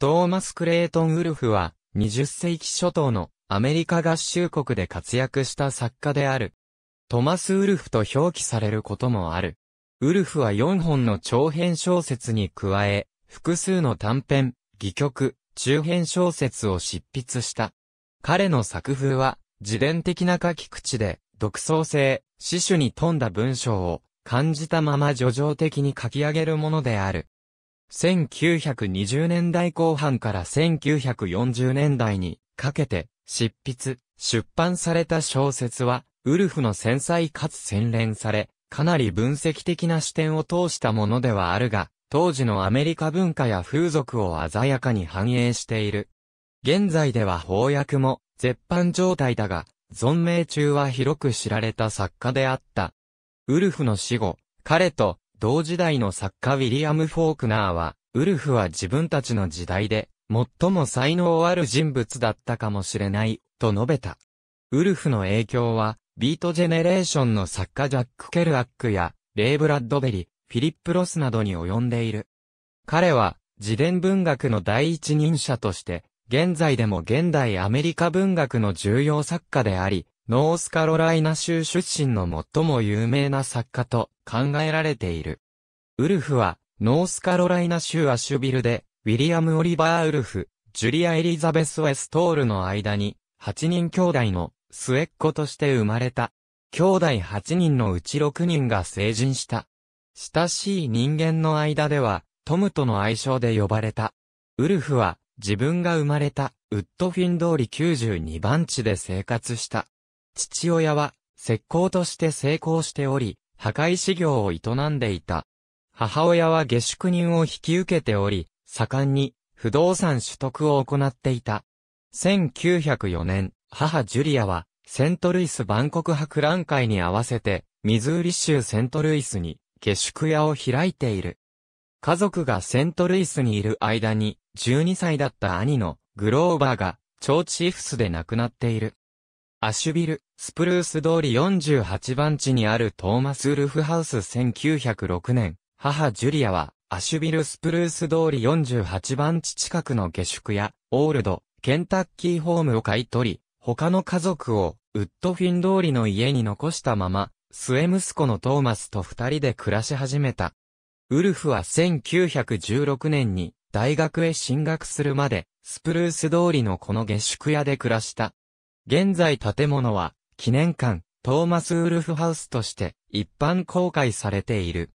トーマス・クレートン・ウルフは、20世紀初頭のアメリカ合衆国で活躍した作家である。トマス・ウルフと表記されることもある。ウルフは4本の長編小説に加え、複数の短編、戯曲、中編小説を執筆した。彼の作風は、自伝的な書き口で、独創性、詩種に富んだ文章を感じたまま叙情的に書き上げるものである。1920年代後半から1940年代にかけて執筆、出版された小説は、ウルフの繊細かつ洗練され、かなり分析的な視点を通したものではあるが、当時のアメリカ文化や風俗を鮮やかに反映している。現在では翻訳も絶版状態だが、存命中は広く知られた作家であった。ウルフの死後、彼と同時代の作家ウィリアム・フォークナーは、ウルフは自分たちの時代で、最も才能ある人物だったかもしれない、と述べた。ウルフの影響は、ビートジェネレーションの作家ジャック・ケルアックや、レイ・ブラッドベリ、フィリップ・ロスなどに及んでいる。彼は、自伝文学の第一人者として、現在でも現代アメリカ文学の重要作家であり、ノースカロライナ州出身の最も有名な作家と考えられている。ウルフは、ノースカロライナ州アシュビルで、ウィリアム・オリバー・ウルフ、ジュリア・エリザベス・ウェストールの間に、8人兄弟の末っ子として生まれた。兄弟8人のうち6人が成人した。親しい人間の間では、トムとの愛称で呼ばれた。ウルフは、自分が生まれた、ウッドフィン通り92番地で生活した。父親は、石膏として成功しており、破壊事業を営んでいた。母親は下宿人を引き受けており、盛んに不動産取得を行っていた。1904年、母ジュリアは、セントルイス万国博覧会に合わせて、ミズーリ州セントルイスに下宿屋を開いている。家族がセントルイスにいる間に、12歳だった兄のグローバーが、腸チーフスで亡くなっている。アッシュビル、スプルース通り48番地にあるトーマス・ウルフハウス1906年、母ジュリアは、アッシュビル・スプルース通り48番地近くの下宿や、オールド、ケンタッキーホームを買い取り、他の家族を、ウッドフィン通りの家に残したまま、末息子のトーマスと二人で暮らし始めた。ウルフは1916年に、大学へ進学するまで、スプルース通りのこの下宿屋で暮らした。現在建物は、記念館、トーマス・ウルフハウスとして一般公開されている。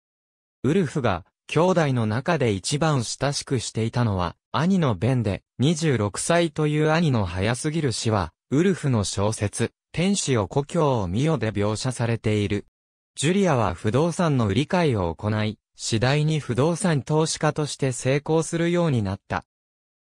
ウルフが兄弟の中で一番親しくしていたのは兄のベンで26歳という兄の早すぎる死はウルフの小説天使を故郷を見よで描写されている。ジュリアは不動産の売り買いを行い次第に不動産投資家として成功するようになった。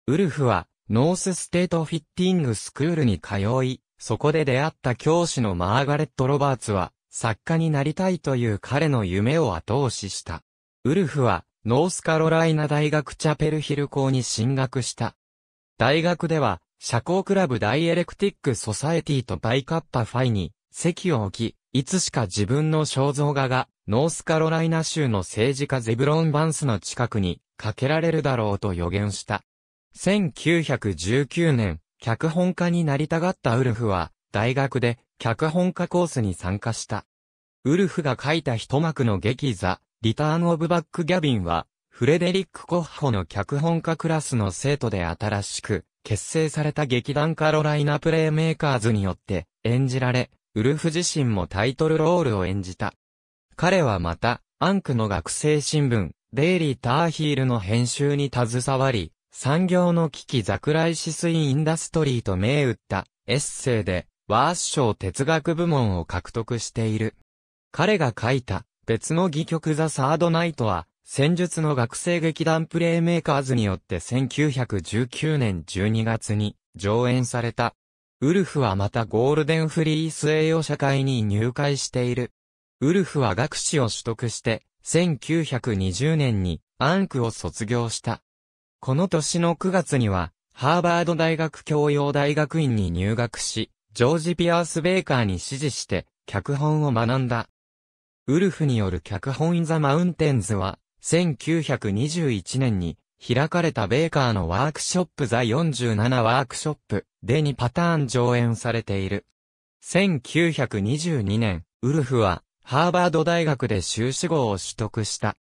ウルフはノースステートフィッティングスクールに通い、そこで出会った教師のマーガレット・ロバーツは、作家になりたいという彼の夢を後押しした。ウルフは、ノースカロライナ大学チャペルヒル校に進学した。大学では、社交クラブダイエレクティック・ソサエティとバイカッパ・ファイに席を置き、いつしか自分の肖像画が、ノースカロライナ州の政治家ゼブロン・バンスの近くにかけられるだろうと予言した。1919年、脚本家になりたがったウルフは、大学で脚本家コースに参加した。ウルフが書いた一幕の劇座、リターン・オブ・バック・ギャビンは、フレデリック・コッホの脚本家クラスの生徒で新しく、結成された劇団カロライナ・プレイメーカーズによって演じられ、ウルフ自身もタイトルロールを演じた。彼はまた、アンクの学生新聞、デイリー・ターヒールの編集に携わり、産業の危機ザクライシスインダストリーと銘打ったエッセイでワース賞哲学部門を獲得している。彼が書いた別の戯曲ザ・サード・ナイトは戦術の学生劇団プレイメーカーズによって1919年12月に上演された。ウルフはまたゴールデンフリース栄養社会に入会している。ウルフは学士を取得して1920年にアンクを卒業した。この年の9月には、ハーバード大学教養大学院に入学し、ジョージ・ピアース・ベイカーに指示して、脚本を学んだ。ウルフによる脚本インザ・マウンテンズは、1921年に開かれたベーカーのワークショップザ47ワークショップで2パターン上演されている。1922年、ウルフはハーバード大学で修士号を取得した。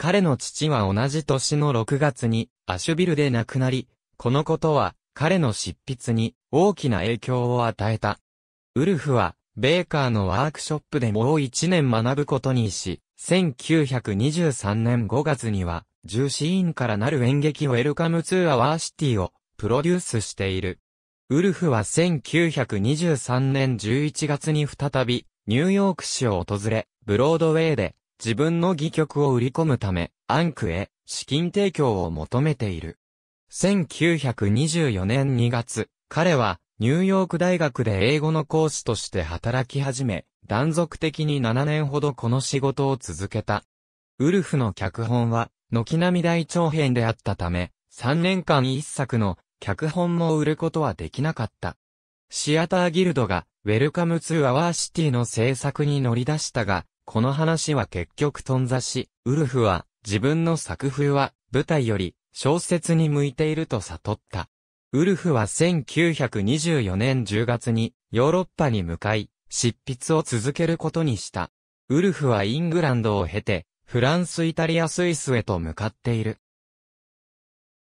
彼の父は同じ年の6月にアシュビルで亡くなり、このことは彼の執筆に大きな影響を与えた。ウルフはベーカーのワークショップでもう1年学ぶことにし、1923年5月には、重視員からなる演劇ウェルカムツーアワーシティをプロデュースしている。ウルフは1923年11月に再びニューヨーク市を訪れ、ブロードウェイで自分の戯曲を売り込むため、アンクへ資金提供を求めている。1924年2月、彼はニューヨーク大学で英語の講師として働き始め、断続的に7年ほどこの仕事を続けた。ウルフの脚本は、軒並み大長編であったため、3年間一作の脚本も売ることはできなかった。シアターギルドが、ウェルカムツーアワーシティの制作に乗り出したが、この話は結局頓挫し、ウルフは自分の作風は舞台より小説に向いていると悟った。ウルフは1924年10月にヨーロッパに向かい、執筆を続けることにした。ウルフはイングランドを経て、フランス、イタリア、スイスへと向かっている。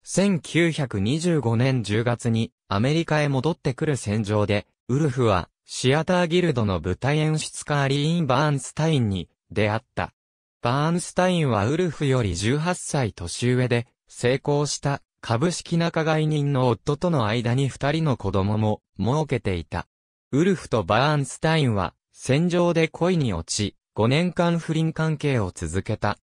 1925年10月にアメリカへ戻ってくる戦場で、ウルフはシアターギルドの舞台演出家アリーン・バーンスタインに出会った。バーンスタインはウルフより18歳年上で、成功した株式仲買人の夫との間に二人の子供も設けていた。ウルフとバーンスタインは戦場で恋に落ち、5年間不倫関係を続けた。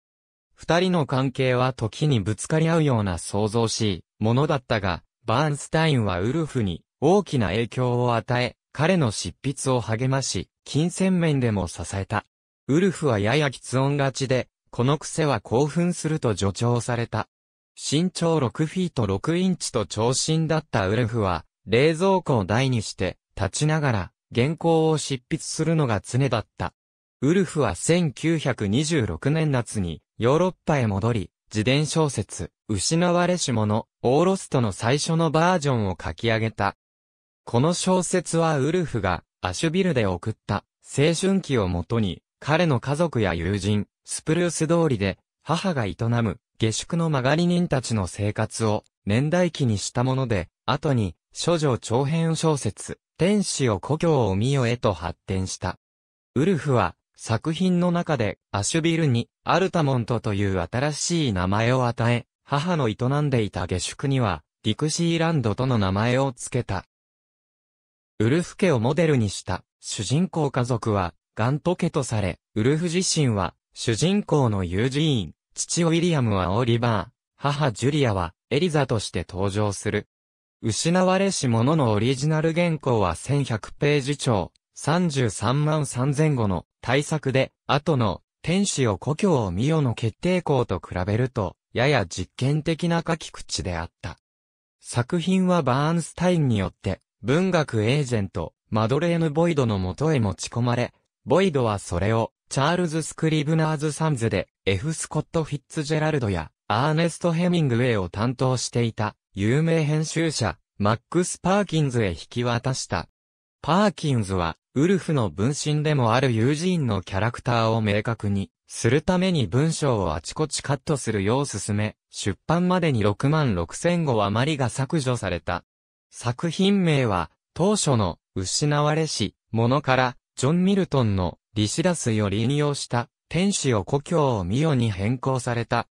二人の関係は時にぶつかり合うような想像しいものだったが、バーンスタインはウルフに大きな影響を与え、彼の執筆を励まし、金銭面でも支えた。ウルフはやや喫音がちで、この癖は興奮すると助長された。身長6フィート6インチと長身だったウルフは、冷蔵庫を台にして、立ちながら、原稿を執筆するのが常だった。ウルフは1926年夏に、ヨーロッパへ戻り、自伝小説、失われし者、オーロストの最初のバージョンを書き上げた。この小説はウルフがアシュビルで送った青春期をもとに彼の家族や友人、スプルース通りで母が営む下宿の曲がり人たちの生活を年代記にしたもので、後に諸女長編小説、天使を故郷を見よへと発展した。ウルフは作品の中でアシュビルにアルタモントという新しい名前を与え、母の営んでいた下宿にはディクシーランドとの名前を付けた。ウルフ家をモデルにした主人公家族はガント家とされ、ウルフ自身は主人公のユージーン、父ウィリアムはオリバー、母ジュリアはエリザとして登場する。失われし者のオリジナル原稿は1100ページ長、33万3000語の大作で、後の天使を故郷を見よの決定校と比べると、やや実験的な書き口であった。作品はバーンスタインによって文学エージェント、マドレーヌ・ボイドの元へ持ち込まれ、ボイドはそれを、チャールズ・スクリブナーズ・サンズで、F・ スコット・フィッツジェラルドや、アーネスト・ヘミングウェイを担当していた、有名編集者、マックス・パーキンズへ引き渡した。パーキンズは、ウルフの分身でもあるユージーンのキャラクターを明確に、するために文章をあちこちカットするよう進め、出版までに6万6千語余りが削除された。作品名は、当初の、失われし、ものから、ジョン・ミルトンの、リシラスより引用した、天使を故郷をミオに変更された。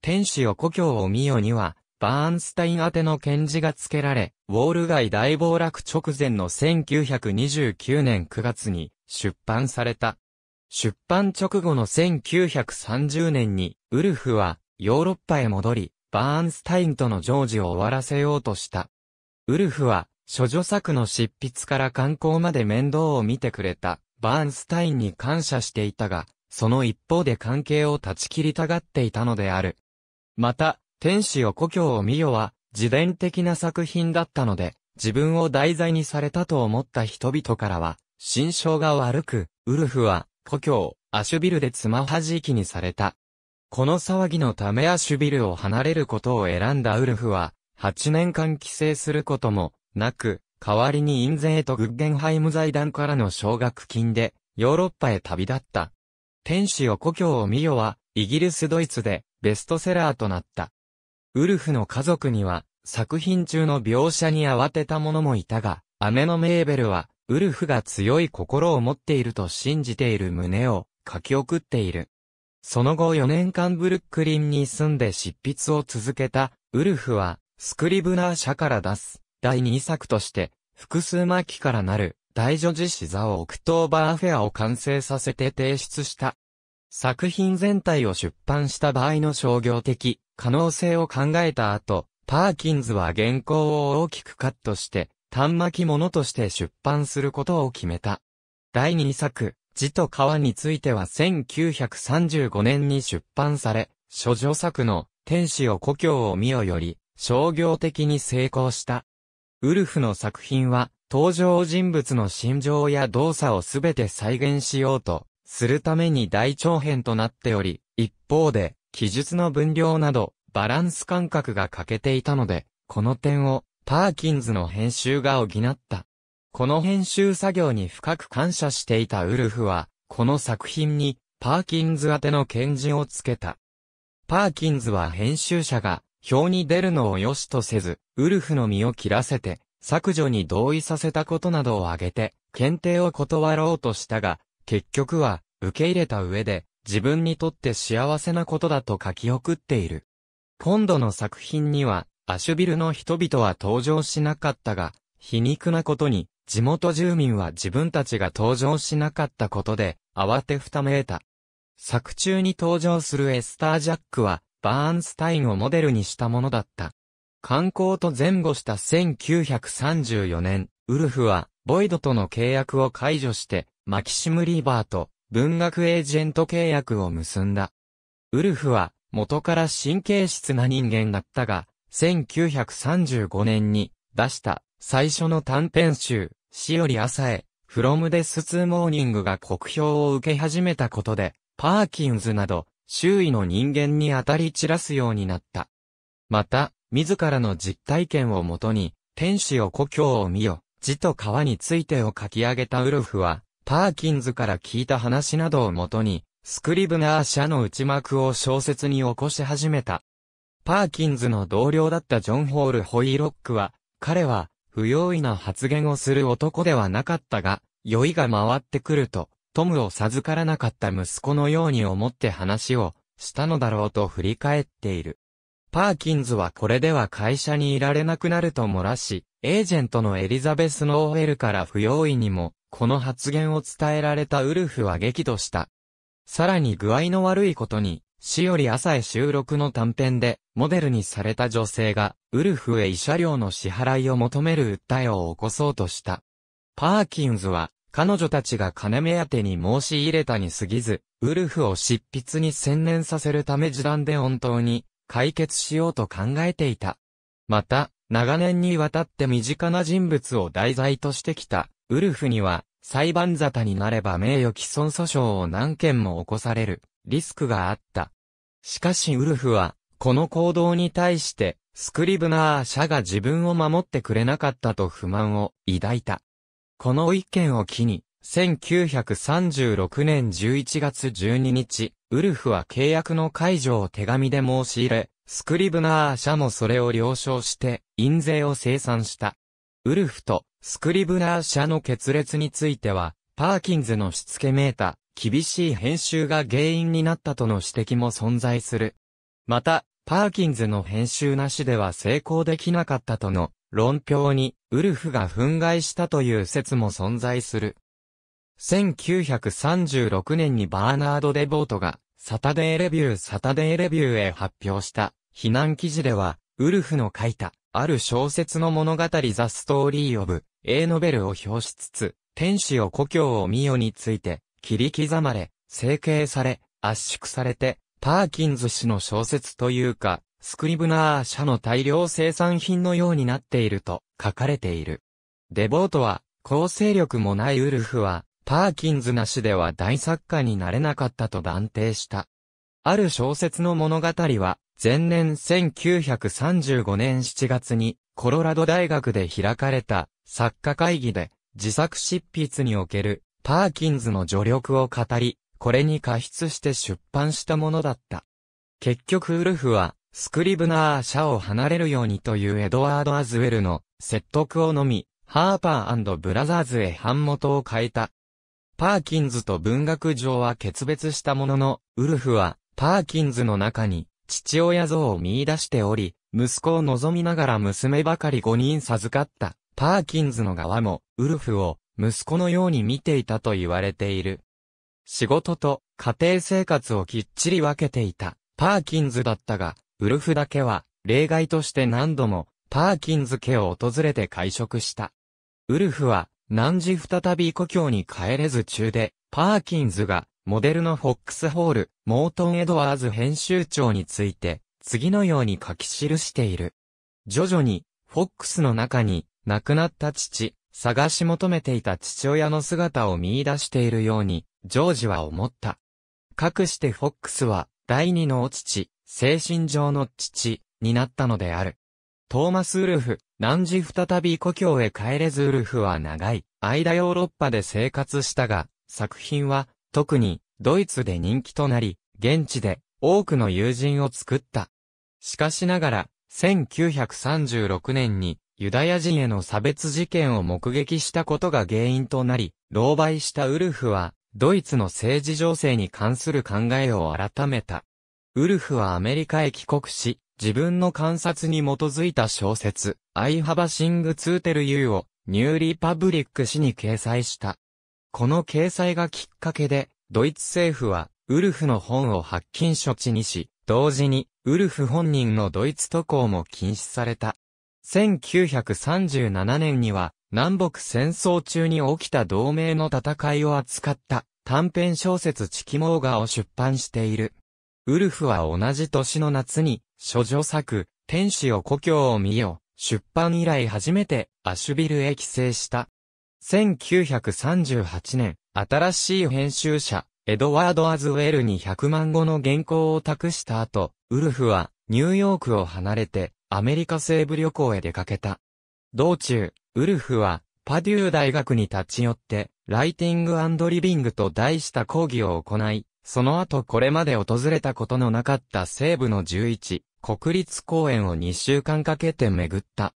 天使を故郷をミオには、バーンスタイン宛ての検事が付けられ、ウォール街大暴落直前の1929年9月に出版された。出版直後の1930年に、ウルフはヨーロッパへ戻り、バーンスタインとの常時を終わらせようとした。ウルフは、処女作の執筆から観光まで面倒を見てくれた、バーンスタインに感謝していたが、その一方で関係を断ち切りたがっていたのである。また、天使を故郷を見よは、自伝的な作品だったので、自分を題材にされたと思った人々からは、心象が悪く、ウルフは、故郷、アシュビルで妻はじきにされた。この騒ぎのためアシュビルを離れることを選んだウルフは、8年間帰省することもなく、代わりにインゼーとグッゲンハイム財団からの奨学金で、ヨーロッパへ旅立った。天使を故郷を見よは、イギリス・ドイツで、ベストセラーとなった。ウルフの家族には、作品中の描写に慌てた者もいたが、姉のメーベルは、ウルフが強い心を持っていると信じている胸を書き送っている。その後4年間ブルックリンに住んで執筆を続けたウルフはスクリブナー社から出す、第2作として、複数巻からなる、大女子座をオオクトーバーフェアを完成させて提出した。作品全体を出版した場合の商業的可能性を考えた後、パーキンズは原稿を大きくカットして、端巻きものとして出版することを決めた。第2作、字と川については1935年に出版され、諸女作の天使を故郷を見よより、商業的に成功した。ウルフの作品は、登場人物の心情や動作をすべて再現しようと、するために大長編となっており、一方で、記述の分量など、バランス感覚が欠けていたので、この点を、パーキンズの編集が補った。この編集作業に深く感謝していたウルフは、この作品に、パーキンズ宛ての拳事をつけた。パーキンズは編集者が、表に出るのを良しとせず、ウルフの身を切らせて、削除に同意させたことなどを挙げて、検定を断ろうとしたが、結局は、受け入れた上で、自分にとって幸せなことだと書き送っている。今度の作品には、アシュビルの人々は登場しなかったが、皮肉なことに、地元住民は自分たちが登場しなかったことで、慌てふためいた。作中に登場するエスター・ジャックは、バーンスタインをモデルにしたものだった。観光と前後した1934年、ウルフは、ボイドとの契約を解除して、マキシム・リーバーと文学エージェント契約を結んだ。ウルフは、元から神経質な人間だったが、1935年に出した最初の短編集、しより朝へ、フロムデスツーモーニングが国評を受け始めたことで、パーキンズなど周囲の人間に当たり散らすようになった。また、自らの実体験をもとに、天使を故郷を見よ、字と川についてを書き上げたウルフは、パーキンズから聞いた話などをもとに、スクリブナー社の内幕を小説に起こし始めた。パーキンズの同僚だったジョン・ホール・ホイロックは、彼は、不用意な発言をする男ではなかったが、酔いが回ってくると、トムを授からなかった息子のように思って話をしたのだろうと振り返っている。パーキンズはこれでは会社にいられなくなると漏らし、エージェントのエリザベス・ノーエルから不用意にも、この発言を伝えられたウルフは激怒した。さらに具合の悪いことに、死より朝へ収録の短編で、モデルにされた女性が、ウルフへ医者料の支払いを求める訴えを起こそうとした。パーキンズは、彼女たちが金目当てに申し入れたに過ぎず、ウルフを執筆に専念させるため時短で本当に解決しようと考えていた。また、長年にわたって身近な人物を題材としてきた、ウルフには、裁判沙汰になれば名誉毀損訴訟を何件も起こされる、リスクがあった。しかしウルフは、この行動に対して、スクリブナー社が自分を守ってくれなかったと不満を抱いた。この一件を機に、1936年11月12日、ウルフは契約の解除を手紙で申し入れ、スクリブナー社もそれを了承して、印税を生産した。ウルフとスクリブナー社の決裂については、パーキンズのしつけめいた、厳しい編集が原因になったとの指摘も存在する。また、パーキンズの編集なしでは成功できなかったとの論評にウルフが憤慨したという説も存在する。1936年にバーナード・デボートが、サタデーレビューサタデーレビューへ発表した、避難記事では、ウルフの書いた、ある小説の物語ザ・ストーリー・オブ、A ノベルを表しつつ、天使を故郷を見よについて、切り刻まれ、整形され、圧縮されて、パーキンズ氏の小説というか、スクリブナー社の大量生産品のようになっていると、書かれている。デボートは、構成力もないウルフは、パーキンズなしでは大作家になれなかったと断定した。ある小説の物語は、前年1935年7月に、コロラド大学で開かれた作家会議で、自作執筆におけるパーキンズの助力を語り、これに過失して出版したものだった。結局ウルフは、スクリブナー社を離れるようにというエドワード・アズウェルの説得をのみ、ハーパーブラザーズへ版元を変えた。パーキンズと文学上は決別したものの、ウルフは、パーキンズの中に、父親像を見出しており、息子を望みながら娘ばかり5人授かった、パーキンズの側も、ウルフを、息子のように見ていたと言われている。仕事と、家庭生活をきっちり分けていた、パーキンズだったが、ウルフだけは、例外として何度も、パーキンズ家を訪れて会食した。ウルフは、何時再び故郷に帰れず中で、パーキンズが、モデルのフォックスホール、モートン・エドワーズ編集長について、次のように書き記している。徐々に、フォックスの中に、亡くなった父、探し求めていた父親の姿を見出しているように、ジョージは思った。かくしてフォックスは、第二のお父、精神上の父になったのである。トーマス・ウルフ、何時再び故郷へ帰れずウルフは長い間ヨーロッパで生活したが、作品は特にドイツで人気となり、現地で多くの友人を作った。しかしながら、1936年にユダヤ人への差別事件を目撃したことが原因となり、狼狽したウルフは、ドイツの政治情勢に関する考えを改めた。ウルフはアメリカへ帰国し、自分の観察に基づいた小説、アイハバシング・ツーテル・ユーをニューリパブリック誌に掲載した。この掲載がきっかけで、ドイツ政府は、ウルフの本を発禁処置にし、同時に、ウルフ本人のドイツ渡航も禁止された。1937年には、南北戦争中に起きた同盟の戦いを扱った短編小説チキモーガを出版している。ウルフは同じ年の夏に、処女作、天使を故郷を見よ、出版以来初めて、アシュビルへ帰省した。1938年、新しい編集者、エドワード・アズウェルに100万語の原稿を託した後、ウルフは、ニューヨークを離れて、アメリカ西部旅行へ出かけた。道中、ウルフは、パデュー大学に立ち寄って、ライティングリビングと題した講義を行い、その後これまで訪れたことのなかった西部の11、国立公園を2週間かけて巡った。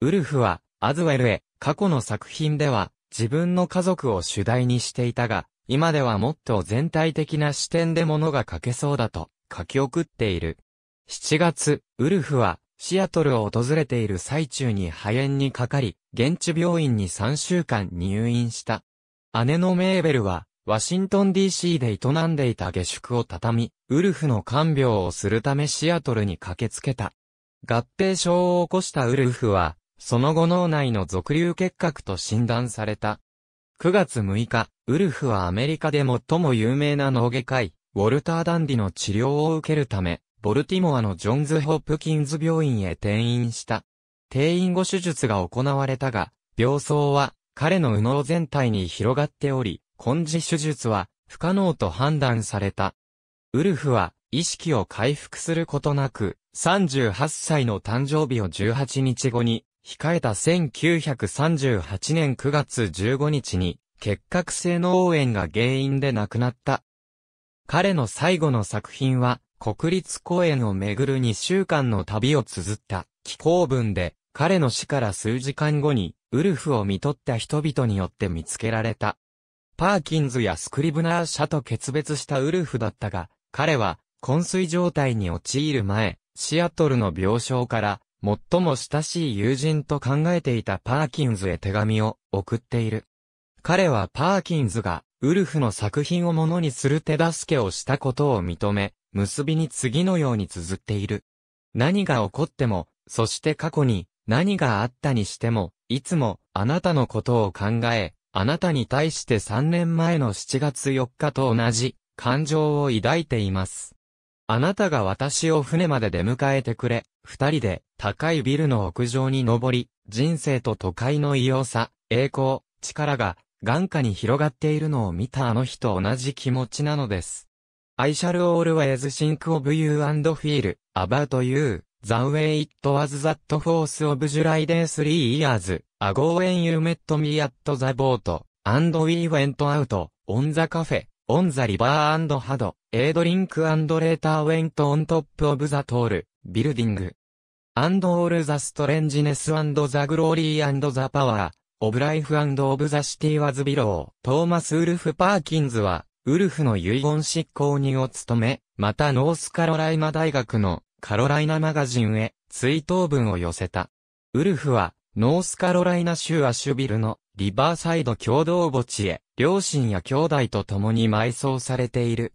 ウルフは、アズウェルへ、過去の作品では、自分の家族を主題にしていたが、今ではもっと全体的な視点で物が書けそうだと、書き送っている。7月、ウルフは、シアトルを訪れている最中に肺炎にかかり、現地病院に3週間入院した。姉のメーベルは、ワシントン DC で営んでいた下宿を畳み、ウルフの看病をするためシアトルに駆けつけた。合併症を起こしたウルフは、その後脳内の俗流結核と診断された。9月6日、ウルフはアメリカで最も有名な脳外科医、ウォルター・ダンディの治療を受けるため、ボルティモアのジョンズ・ホップキンズ病院へ転院した。転院後手術が行われたが、病巣は彼の右脳全体に広がっており、根治手術は不可能と判断された。ウルフは意識を回復することなく、38歳の誕生日を18日後に、控えた1938年9月15日に、結核性脳炎が原因で亡くなった。彼の最後の作品は、国立公園をめぐる2週間の旅を綴った気候文で、彼の死から数時間後に、ウルフを見取った人々によって見つけられた。パーキンズやスクリブナー社と決別したウルフだったが、彼は、昏睡状態に陥る前、シアトルの病床から、最も親しい友人と考えていたパーキンズへ手紙を送っている。彼はパーキンズが、ウルフの作品をものにする手助けをしたことを認め、結びに次のように綴っている。何が起こっても、そして過去に何があったにしても、いつもあなたのことを考え、あなたに対して3年前の7月4日と同じ感情を抱いています。あなたが私を船まで出迎えてくれ、二人で高いビルの屋上に登り、人生と都会の異様さ、栄光、力が眼下に広がっているのを見たあの日と同じ気持ちなのです。I shall always think of you and feel about you, the way it was that force of July day three years A go when you met me at the boat, and we went out, on the cafe, on the river and had, a drink and later went on top of the tall, building. And all the strangeness and the glory and the power, of life and of the city was below. トーマス・ウルフ・パーキンズは、ウルフの遺言執行人を務め、またノースカロライナ大学のカロライナマガジンへ追悼文を寄せた。ウルフは、ノースカロライナ州アシュビルのリバーサイド共同墓地へ、両親や兄弟と共に埋葬されている。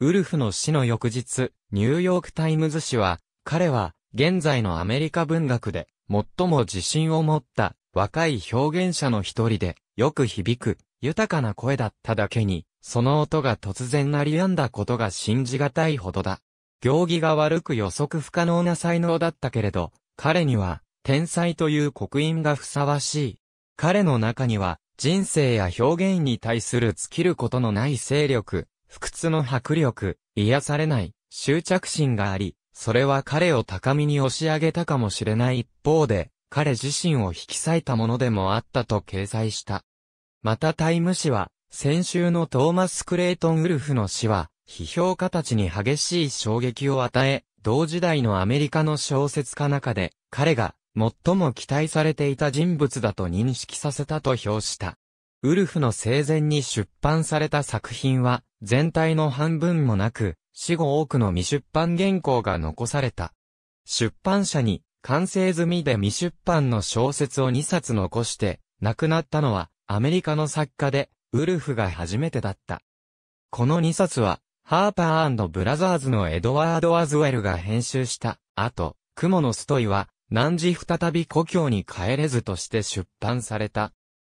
ウルフの死の翌日、ニューヨークタイムズ紙は、彼は、現在のアメリカ文学で、最も自信を持った若い表現者の一人で、よく響く、豊かな声だっただけに、その音が突然鳴り止んだことが信じがたいほどだ。行儀が悪く予測不可能な才能だったけれど、彼には天才という刻印がふさわしい。彼の中には、人生や表現に対する尽きることのない勢力、不屈の迫力、癒されない執着心があり、それは彼を高みに押し上げたかもしれない一方で、彼自身を引き裂いたものでもあったと掲載した。またタイム誌は、先週のトーマス・クレイトン・ウルフの詩は、批評家たちに激しい衝撃を与え、同時代のアメリカの小説家中で、彼が最も期待されていた人物だと認識させたと評した。ウルフの生前に出版された作品は、全体の半分もなく、死後多くの未出版原稿が残された。出版社に、完成済みで未出版の小説を2冊残して、亡くなったのは、アメリカの作家で、ウルフが初めてだった。この2冊は、ハーパーブラザーズのエドワード・アズウェルが編集した、あと、クモのストイは、何時再び故郷に帰れずとして出版された。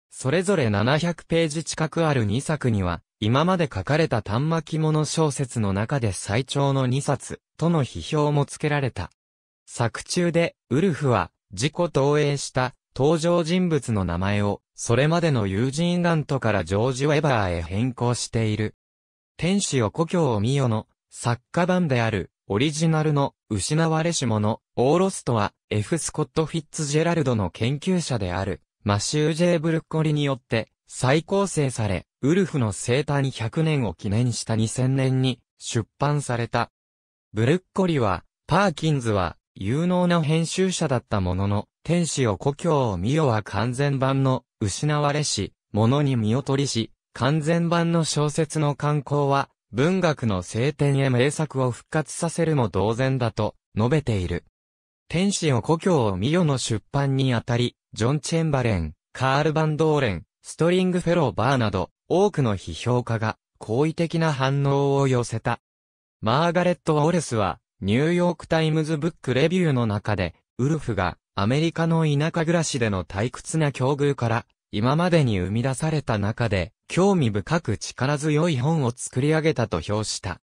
それぞれ700ページ近くある2作には、今まで書かれた短巻物小説の中で最長の2冊、との批評もつけられた。作中で、ウルフは、自己投影した登場人物の名前を、それまでの友人ラントからジョージ・ウェバーへ変更している。天使を故郷を見よの、作家版である、オリジナルの失われし者、オーロスとは、F. スコット・フィッツジェラルドの研究者である、マシュー・ジェー・ブルッコリによって、再構成され、ウルフの生誕100年を記念した2000年に出版された。ブルッコリは、パーキンズは、有能な編集者だったものの、天使を故郷を見よは完全版の、失われし、ものに見劣りし、完全版の小説の刊行は、文学の聖典へ名作を復活させるも同然だと述べている。天使を故郷を見よの出版にあたり、ジョン・チェンバレン、カール・バンドーレン、ストリング・フェロー・バーなど、多くの批評家が、好意的な反応を寄せた。マーガレット・オレスは、ニューヨーク・タイムズ・ブック・レビューの中で、ウルフが、アメリカの田舎暮らしでの退屈な境遇から、今までに生み出された中で、興味深く力強い本を作り上げたと評した。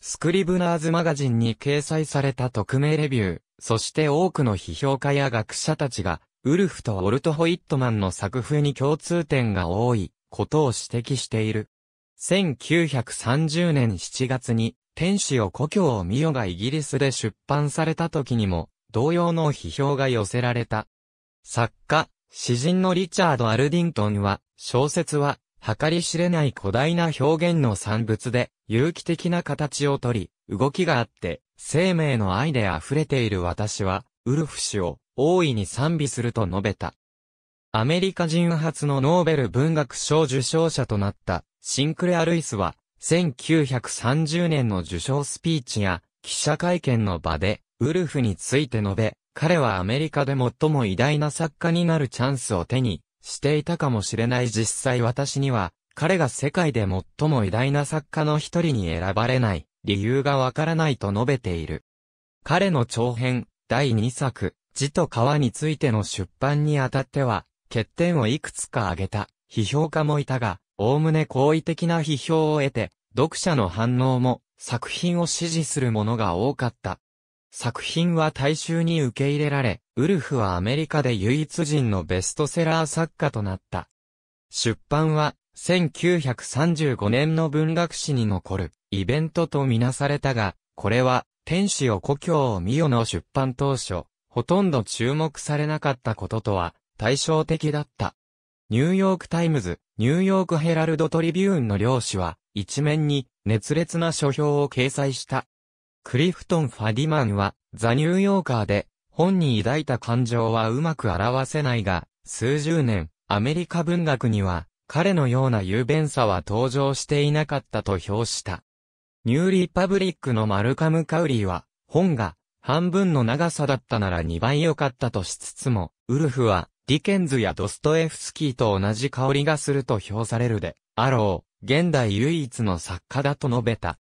スクリブナーズマガジンに掲載された匿名レビュー、そして多くの批評家や学者たちが、ウルフとオルト・ホイットマンの作風に共通点が多いことを指摘している。1930年7月に、天使を故郷を見よがイギリスで出版された時にも、同様の批評が寄せられた。作家、詩人のリチャード・アルディントンは、小説は、計り知れない古代な表現の産物で、有機的な形をとり、動きがあって、生命の愛で溢れている私は、ウルフ氏を大いに賛美すると述べた。アメリカ人初のノーベル文学賞受賞者となったシンクレア・ルイスは、1930年の受賞スピーチや記者会見の場で、ウルフについて述べ、彼はアメリカで最も偉大な作家になるチャンスを手にしていたかもしれない実際私には、彼が世界で最も偉大な作家の一人に選ばれない、理由がわからないと述べている。彼の長編、第2作、字と川についての出版にあたっては、欠点をいくつか挙げた、批評家もいたが、おおむね好意的な批評を得て、読者の反応も、作品を支持するものが多かった。作品は大衆に受け入れられ、ウルフはアメリカで唯一人のベストセラー作家となった。出版は、1935年の文学史に残るイベントとみなされたが、これは、天使を故郷を見よの出版当初、ほとんど注目されなかったこととは対照的だった。ニューヨークタイムズ、ニューヨークヘラルドトリビューンの両紙は、一面に熱烈な書評を掲載した。クリフトン・ファディマンは、ザ・ニューヨーカーで、本に抱いた感情はうまく表せないが、数十年、アメリカ文学には、彼のような雄弁さは登場していなかったと評した。ニューリパブリックのマルカム・カウリーは、本が、半分の長さだったなら2倍良かったとしつつも、ウルフは、ディケンズやドストエフスキーと同じ香りがすると評されるで、あろう、現代唯一の作家だと述べた。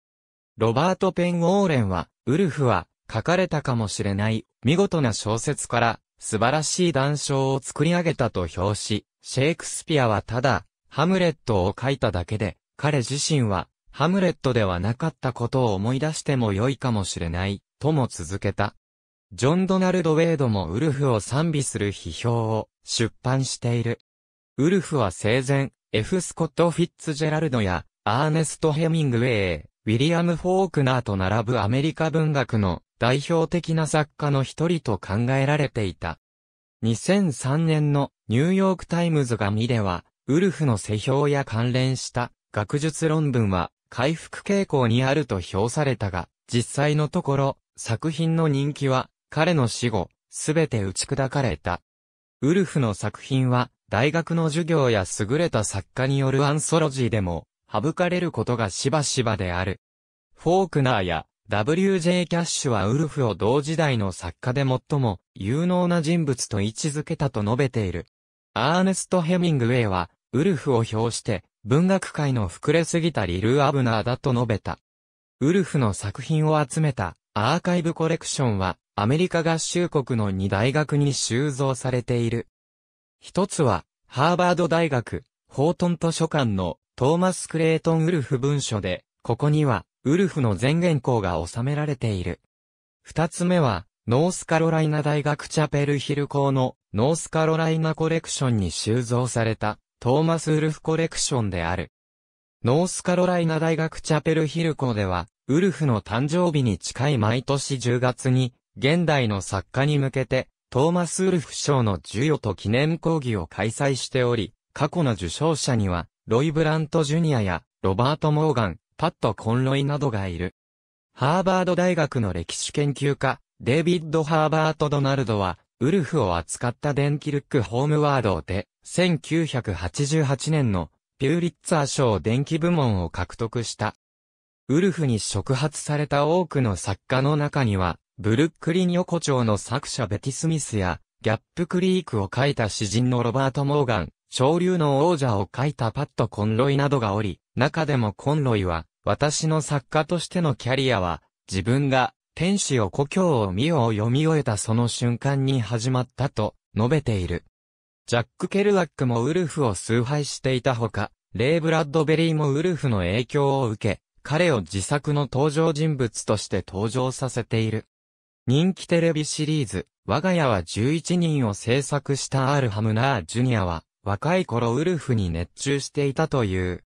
ロバート・ペン・ウォーレンは、ウルフは、書かれたかもしれない、見事な小説から、素晴らしい談笑を作り上げたと評し、シェイクスピアはただ、ハムレットを書いただけで、彼自身は、ハムレットではなかったことを思い出しても良いかもしれない、とも続けた。ジョン・ドナルド・ウェイドもウルフを賛美する批評を出版している。ウルフは生前、F. スコット・フィッツジェラルドや、アーネスト・ヘミングウェイ、ウィリアム・フォークナーと並ぶアメリカ文学の代表的な作家の一人と考えられていた。2003年のニューヨークタイムズが見では、ウルフの世評や関連した学術論文は回復傾向にあると評されたが、実際のところ、作品の人気は彼の死後、すべて打ち砕かれた。ウルフの作品は、大学の授業や優れた作家によるアンソロジーでも、省かれることがしばしばである。フォークナーや W.J. キャッシュはウルフを同時代の作家で最も有能な人物と位置づけたと述べている。アーネスト・ヘミングウェイは、ウルフを表して、文学界の膨れすぎたリル・アブナーだと述べた。ウルフの作品を集めたアーカイブコレクションは、アメリカ合衆国の2大学に収蔵されている。一つは、ハーバード大学、ホートン図書館のトーマス・クレートン・ウルフ文書で、ここには、ウルフの全原稿が収められている。二つ目は、ノースカロライナ大学チャペルヒル校のノースカロライナコレクションに収蔵されたトーマス・ウルフコレクションである。ノースカロライナ大学チャペルヒル校では、ウルフの誕生日に近い毎年10月に、現代の作家に向けて、トーマス・ウルフ賞の授与と記念講義を開催しており、過去の受賞者には、ロイ・ブラント・ジュニアや、ロバート・モーガン、パット・コンロイなどがいる。ハーバード大学の歴史研究家、デイビッド・ハーバート・ドナルドは、ウルフを扱った電気ルック・ホームワードで、1988年のピューリッツァー賞電気部門を獲得した。ウルフに触発された多くの作家の中には、ブルックリン横丁の作者ベティ・スミスや、ギャップクリークを書いた詩人のロバート・モーガン、昇竜の王者を書いたパット・コンロイなどがおり、中でもコンロイは、私の作家としてのキャリアは、自分が、天使を故郷を見ようを読み終えたその瞬間に始まったと、述べている。ジャック・ケルラックもウルフを崇拝していたほか、レイ・ブラッドベリーもウルフの影響を受け、彼を自作の登場人物として登場させている。人気テレビシリーズ、我が家は11人を制作したアール・ハムナー・ジュニアは、若い頃ウルフに熱中していたという。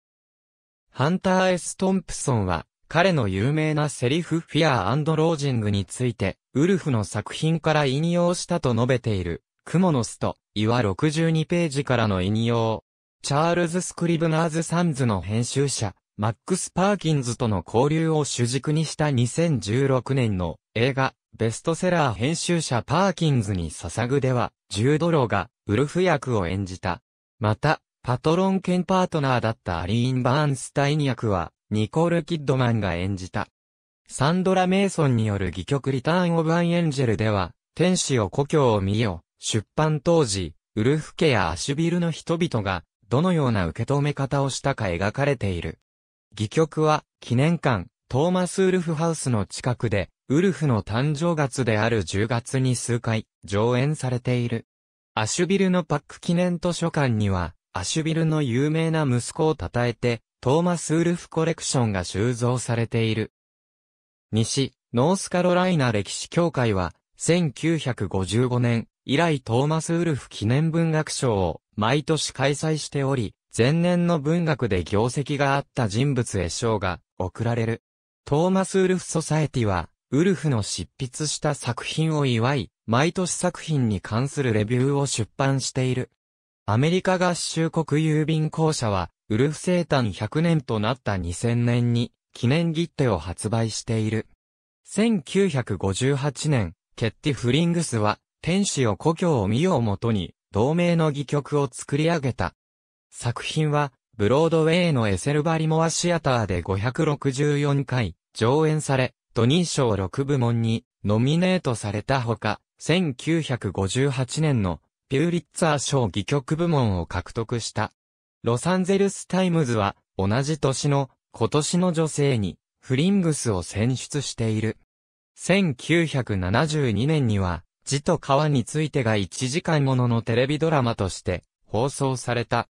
ハンター・ S・ トンプソンは、彼の有名なセリフフィアーロージングについて、ウルフの作品から引用したと述べている、クモの巣と、岩62ページからの引用。チャールズ・スクリブナーズ・サンズの編集者、マックス・パーキンズとの交流を主軸にした2016年の映画、ベストセラー編集者パーキンズに捧ぐでは、ジュードロがウルフ役を演じた。また、パトロン兼パートナーだったアリーン・バーンスタイン役は、ニコール・キッドマンが演じた。サンドラ・メイソンによる戯曲リターン・オブ・アン・エンジェルでは、天使を故郷を見よ、出版当時、ウルフ家やアシュビルの人々が、どのような受け止め方をしたか描かれている。戯曲は、記念館、トーマス・ウルフハウスの近くで、ウルフの誕生月である10月に数回、上演されている。アシュビルのパック記念図書館には、アシュビルの有名な息子を称えて、トーマス・ウルフコレクションが収蔵されている。西、ノースカロライナ歴史協会は、1955年以来トーマス・ウルフ記念文学賞を毎年開催しており、前年の文学で業績があった人物へ賞が贈られる。トーマス・ウルフ・ソサエティは、ウルフの執筆した作品を祝い、毎年作品に関するレビューを出版している。アメリカ合衆国郵便公社は、ウルフ生誕100年となった2000年に、記念切手を発売している。1958年、ケッティ・フリングスは、天使を故郷を見ようもとに、同名の戯曲を作り上げた。作品は、ブロードウェイのエセルバリモアシアターで564回、上演され、ドニー賞6部門にノミネートされたほか、1958年のピューリッツァー賞戯曲部門を獲得した。ロサンゼルスタイムズは同じ年の今年の女性にフリングスを選出している。1972年には、字と川についてが1時間もののテレビドラマとして放送された。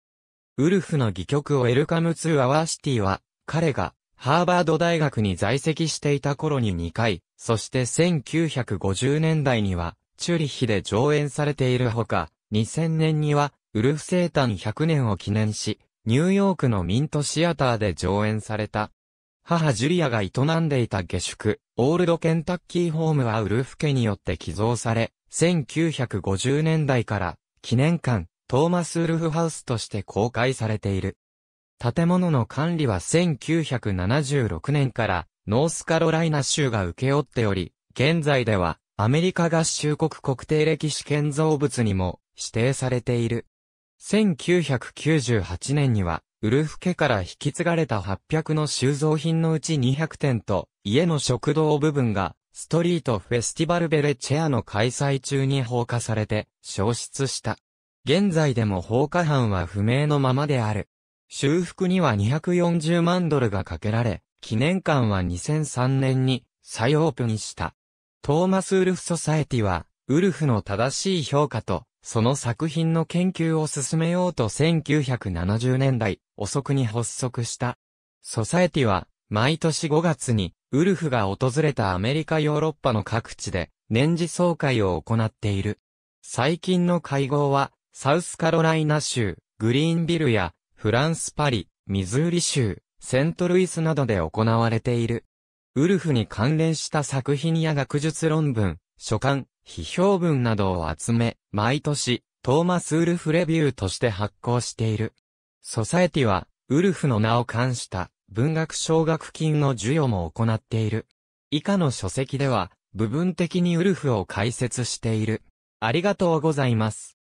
ウルフの戯曲をエルカムツーアワーシティは、彼がハーバード大学に在籍していた頃に2回、そして1950年代には、チュリヒで上演されているほか、2000年には、ウルフ生誕100年を記念し、ニューヨークのミントシアターで上演された。母ジュリアが営んでいた下宿、オールドケンタッキーホームはウルフ家によって寄贈され、1950年代から、記念館、トーマス・ウルフハウスとして公開されている。建物の管理は1976年からノースカロライナ州が請け負っており、現在ではアメリカ合衆国国定歴史建造物にも指定されている。1998年には、ウルフ家から引き継がれた800の収蔵品のうち200点と、家の食堂部分が、ストリートフェスティバルベレチェアの開催中に放火されて、消失した。現在でも放火犯は不明のままである。修復には240万ドルがかけられ、記念館は2003年に再オープンした。トーマス・ウルフ・ソサエティは、ウルフの正しい評価と、その作品の研究を進めようと1970年代遅くに発足した。ソサエティは、毎年5月に、ウルフが訪れたアメリカヨーロッパの各地で、年次総会を行っている。最近の会合は、サウスカロライナ州、グリーンビルや、フランスパリ、ミズーリ州、セントルイスなどで行われている。ウルフに関連した作品や学術論文、書簡、批評文などを集め、毎年、トーマス・ウルフレビューとして発行している。ソサエティは、ウルフの名を冠した文学奨学金の授与も行っている。以下の書籍では、部分的にウルフを解説している。ありがとうございます。